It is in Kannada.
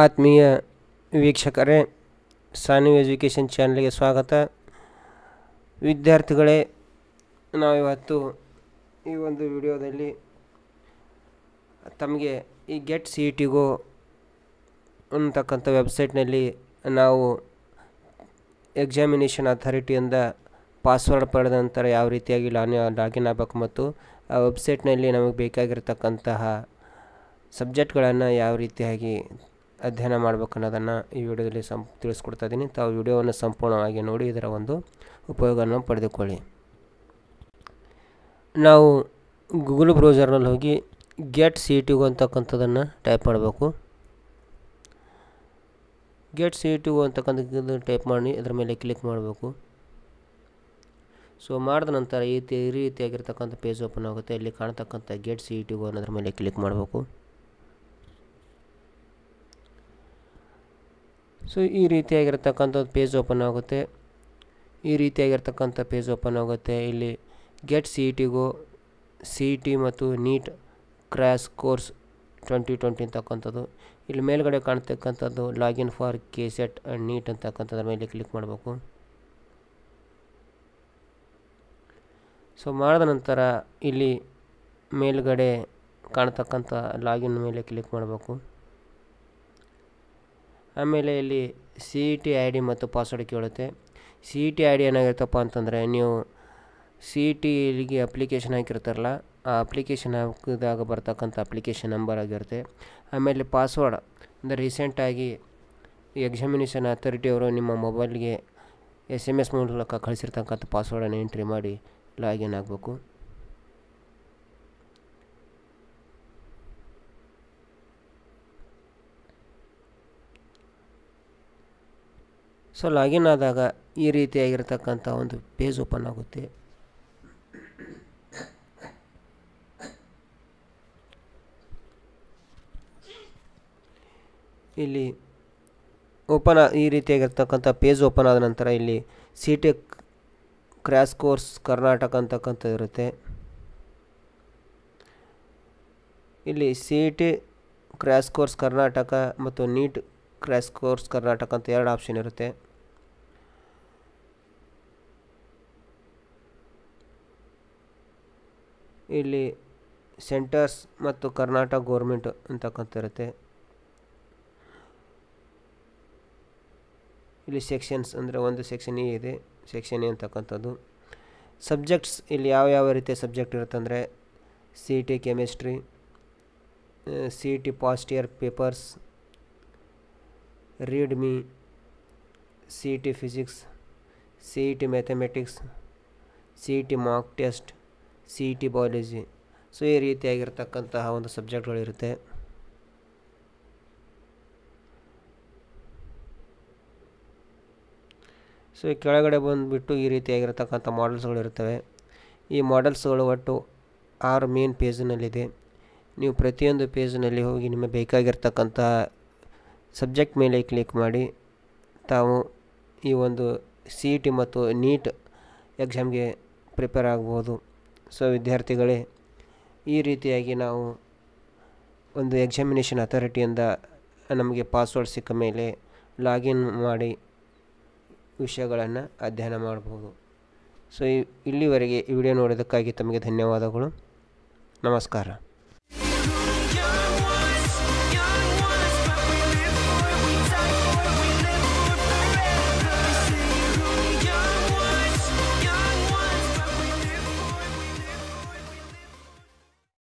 ಆತ್ಮೀಯ ವೀಕ್ಷಕರೇ ಸಾನು ಎಜುಕೇಷನ್ ಚಾನಲ್ಗೆ ಸ್ವಾಗತ ವಿದ್ಯಾರ್ಥಿಗಳೇ ನಾವಿವತ್ತು ಈ ಒಂದು ವಿಡಿಯೋದಲ್ಲಿ ತಮಗೆ ಈ ಗೆಟ್ ಸಿ ಇ ಟಿಗೋ ಅಂತಕ್ಕಂಥ ವೆಬ್ಸೈಟ್ನಲ್ಲಿ ನಾವು ಎಕ್ಸಾಮಿನೇಷನ್ ಅಥಾರಿಟಿಯಿಂದ ಪಾಸ್ವರ್ಡ್ ಪಡೆದ ನಂತರ ಯಾವ ರೀತಿಯಾಗಿ ಲಾನ್ ಲಾಗಿನ್ ಆಗಬೇಕು ಮತ್ತು ಆ ವೆಬ್ಸೈಟ್ನಲ್ಲಿ ನಮಗೆ ಬೇಕಾಗಿರ್ತಕ್ಕಂತಹ ಸಬ್ಜೆಕ್ಟ್ಗಳನ್ನು ಯಾವ ರೀತಿಯಾಗಿ ಅಧ್ಯಯನ ಮಾಡಬೇಕು ಅನ್ನೋದನ್ನು ಈ ವಿಡಿಯೋದಲ್ಲಿ ಸಂ ತಿಳಿಸ್ಕೊಡ್ತಾ ಇದ್ದೀನಿ ತಾವು ವಿಡಿಯೋವನ್ನು ಸಂಪೂರ್ಣವಾಗಿ ನೋಡಿ ಇದರ ಒಂದು ಉಪಯೋಗವನ್ನು ಪಡೆದುಕೊಳ್ಳಿ ನಾವು ಗೂಗಲ್ ಬ್ರೌಸರ್ನಲ್ಲಿ ಹೋಗಿ ಗೆಟ್ ಸಿ ಟಿ ಅಂತಕ್ಕಂಥದ್ದನ್ನು ಟೈಪ್ ಮಾಡಬೇಕು ಗೆಟ್ ಸಿ ಟಿ ಅಂತಕ್ಕಂಥದ್ದು ಟೈಪ್ ಮಾಡಿ ಅದರ ಮೇಲೆ ಕ್ಲಿಕ್ ಮಾಡಬೇಕು ಸೊ ಮಾಡಿದ ನಂತರ ಈ ರೀತಿಯಾಗಿರ್ತಕ್ಕಂಥ ಪೇಜ್ ಓಪನ್ ಆಗುತ್ತೆ ಇಲ್ಲಿ ಕಾಣತಕ್ಕಂಥ ಗೆಟ್ ಸಿ ಟಿ ಅನ್ನೋದ್ರ ಮೇಲೆ ಕ್ಲಿಕ್ ಮಾಡಬೇಕು ಸೊ ಈ ರೀತಿಯಾಗಿರ್ತಕ್ಕಂಥದ್ದು ಪೇಜ್ ಓಪನ್ ಆಗುತ್ತೆ ಈ ರೀತಿಯಾಗಿರ್ತಕ್ಕಂಥ ಪೇಜ್ ಓಪನ್ ಆಗುತ್ತೆ ಇಲ್ಲಿ ಗೆಟ್ ಸಿ ಇ ಟಿಗೂ ಸಿ ಇ ಟಿ ಮತ್ತು NEET crash course twenty twenty ಅಂತಕ್ಕಂಥದ್ದು ಇಲ್ಲಿ ಮೇಲ್ಗಡೆ ಕಾಣ್ತಕ್ಕಂಥದ್ದು login for K set and NEET ಅಂತಕ್ಕಂಥದ್ರ ಮೇಲೆ ಕ್ಲಿಕ್ ಮಾಡಬೇಕು ಸೊ ಮಾಡಿದ ನಂತರ ಇಲ್ಲಿ ಮೇಲ್ಗಡೆ ಕಾಣ್ತಕ್ಕಂಥ ಲಾಗಿನ್ ಮೇಲೆ ಕ್ಲಿಕ್ ಮಾಡಬೇಕು ಆಮೇಲೆ ಇಲ್ಲಿ C E T I D ಮತ್ತು ಪಾಸ್ವರ್ಡ್ ಕೇಳುತ್ತೆ C E e T I D ಏನಾಗಿರುತ್ತಪ್ಪ ಅಂತಂದರೆ ನೀವು ಸಿ ಇ ಟಿಗೆ ಅಪ್ಲಿಕೇಶನ್ ಹಾಕಿರ್ತಾರಲ್ಲ ಆ ಅಪ್ಲಿಕೇಶನ್ ಹಾಕಿದಾಗ ಬರ್ತಕ್ಕಂಥ ಅಪ್ಲಿಕೇಶನ್ ನಂಬರ್ ಆಗಿರುತ್ತೆ ಆಮೇಲೆ ಪಾಸ್ವರ್ಡ್ ಅಂದರೆ ರೀಸೆಂಟಾಗಿ ಎಕ್ಸಾಮಿನೇಷನ್ ಅಥಾರಿಟಿಯವರು ನಿಮ್ಮ ಮೊಬೈಲ್ಗೆ ಎಸ್ ಎಮ್ ಎಸ್ ಮೂಲಕ ಕಳಿಸಿರ್ತಕ್ಕಂಥ ಪಾಸ್ವರ್ಡನ್ನು ಎಂಟ್ರಿ ಮಾಡಿ ಲಾಗಿನ್ ಆಗಬೇಕು ಸೊ ಲಾಗಿನ್ ಆದಾಗ ಈ ರೀತಿಯಾಗಿರ್ತಕ್ಕಂಥ ಒಂದು ಪೇಜ್ ಓಪನ್ ಆಗುತ್ತೆ ಇಲ್ಲಿ ಓಪನ್ ಈ ರೀತಿಯಾಗಿರ್ತಕ್ಕಂಥ ಪೇಜ್ ಓಪನ್ ಆದ ನಂತರ ಇಲ್ಲಿ C tech crash course Karnataka ಅಂತಕ್ಕಂಥದ್ದು ಇರುತ್ತೆ ಇಲ್ಲಿ C E T crash course Karnataka ಮತ್ತು ನೀಟ್ ಕ್ರ್ಯಾಶ್ ಕೋರ್ಸ್ ಕರ್ನಾಟಕ ಅಂತ ಎರಡು ಆಪ್ಷನ್ ಇರುತ್ತೆ ಇಲ್ಲಿ ಸೆಂಟರ್ಸ್ ಮತ್ತು ಕರ್ನಾಟಕ ಗೋರ್ಮೆಂಟ್ ಇರುತ್ತೆ ಇಲ್ಲಿ ಸೆಕ್ಷನ್ಸ್ ಅಂದರೆ ಒಂದು ಸೆಕ್ಷನ್ ಎ ಇದೆ ಸೆಕ್ಷನ್ ಎ ಅಂತಕ್ಕಂಥದ್ದು ಸಬ್ಜೆಕ್ಟ್ಸ್ ಇಲ್ಲಿ ಯಾವ ಯಾವ ರೀತಿಯ ಸಬ್ಜೆಕ್ಟ್ ಅಂದರೆ C E T chemistry C T past year papers read me C T physics C E T mathematics C E T mark test C E T biology so ಈ ರೀತಿಯಾಗಿರ್ತಕ್ಕಂತಹ ಒಂದು ಸಬ್ಜೆಕ್ಟ್ಗಳಿರುತ್ತೆ ಸೊ ಈ ಕೆಳಗಡೆ ಬಂದುಬಿಟ್ಟು ಈ ರೀತಿಯಾಗಿರ್ತಕ್ಕಂಥ ಮಾಡಲ್ಸ್ಗಳಿರ್ತವೆ ಈ ಮಾಡಲ್ಸ್ಗಳು ಒಟ್ಟು ಆರು ಮೇನ್ ಪೇಜ್ನಲ್ಲಿದೆ ನೀವು ಪ್ರತಿಯೊಂದು ಪೇಜ್ನಲ್ಲಿ ಹೋಗಿ ನಿಮಗೆ ಬೇಕಾಗಿರ್ತಕ್ಕಂತಹ ಸಬ್ಜೆಕ್ಟ್ ಮೇಲೆ ಕ್ಲಿಕ್ ಮಾಡಿ ತಾವು ಈ ಒಂದು ಸಿ ಇ ಟಿ ಮತ್ತು ನೀಟ್ ಎಕ್ಸಾಮ್ಗೆ ಪ್ರಿಪೇರ್ ಆಗ್ಬೋದು ಸೊ ವಿದ್ಯಾರ್ಥಿಗಳೇ ಈ ರೀತಿಯಾಗಿ ನಾವು ಒಂದು ಎಕ್ಸಾಮಿನೇಷನ್ ಅಥಾರಿಟಿಯಿಂದ ನಮಗೆ ಪಾಸ್ವರ್ಡ್ ಸಿಕ್ಕ ಮೇಲೆ ಲಾಗಿನ್ ಮಾಡಿ ವಿಷಯಗಳನ್ನು ಅಧ್ಯಯನ ಮಾಡ್ಬೋದು ಸೊ ಇಲ್ಲಿವರೆಗೆ ಈ ವಿಡಿಯೋ ನೋಡೋದಕ್ಕಾಗಿ ತಮಗೆ ಧನ್ಯವಾದಗಳು ನಮಸ್ಕಾರ